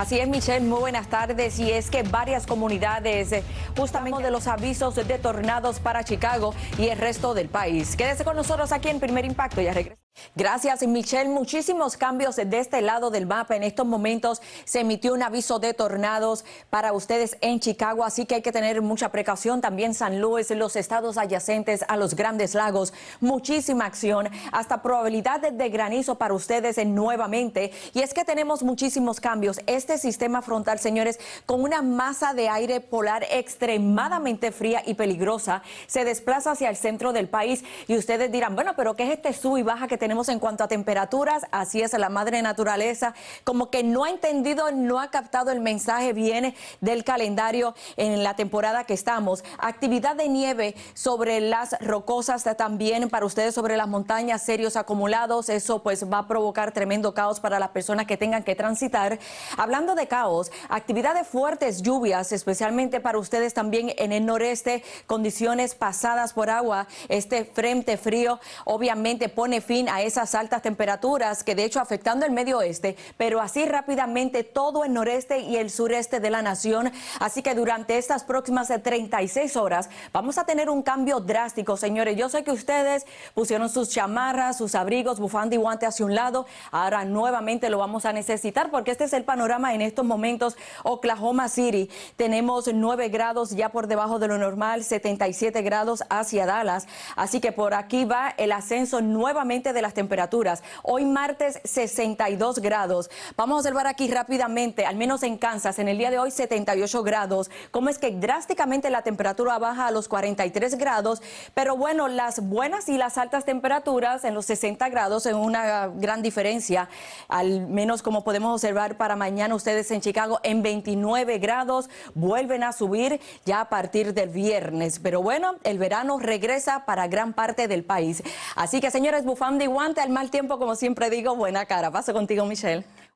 Así es, Michelle, muy buenas tardes. Y es que varias comunidades, eh, justamente de los avisos de tornados para Chicago y el resto del país. Quédese con nosotros aquí en Primer Impacto. y regresamos. Gracias, Michelle. Muchísimos cambios de este lado del mapa. En estos momentos se emitió un aviso de tornados para ustedes en Chicago, así que hay que tener mucha precaución. También San Luis, los estados adyacentes a los grandes lagos. Muchísima acción, hasta probabilidades de granizo para ustedes nuevamente. Y es que tenemos muchísimos cambios. Este sistema frontal, señores, con una masa de aire polar extremadamente fría y peligrosa, se desplaza hacia el centro del país. Y ustedes dirán, bueno, pero ¿qué es este sub y baja que tenemos en cuanto a temperaturas, así es, la madre naturaleza como que no ha entendido, no ha captado el mensaje, viene del calendario en la temporada que estamos. Actividad de nieve sobre las rocosas también para ustedes sobre las montañas, serios acumulados, eso pues va a provocar tremendo caos para las personas que tengan que transitar. Hablando de caos, actividad de fuertes lluvias, especialmente para ustedes también en el noreste, condiciones pasadas por agua, este frente frío obviamente pone fin a esas altas temperaturas que de hecho afectando el medio oeste, pero así rápidamente todo el noreste y el sureste de la nación. Así que durante estas próximas 36 horas vamos a tener un cambio drástico, señores. Yo sé que ustedes pusieron sus chamarras, sus abrigos, bufanda y guante hacia un lado. Ahora nuevamente lo vamos a necesitar porque este es el panorama en estos momentos. Oklahoma City, tenemos 9 grados ya por debajo de lo normal, 77 grados hacia Dallas. Así que por aquí va el ascenso nuevamente de las temperaturas. Hoy martes 62 grados. Vamos a observar aquí rápidamente, al menos en Kansas, en el día de hoy 78 grados. Cómo es que drásticamente la temperatura baja a los 43 grados, pero bueno, las buenas y las altas temperaturas en los 60 grados es una gran diferencia, al menos como podemos observar para mañana ustedes en Chicago en 29 grados, vuelven a subir ya a partir del viernes, pero bueno, el verano regresa para gran parte del país. Así que señores, Bufandi guante al mal tiempo, como siempre digo, buena cara. Paso contigo, Michelle.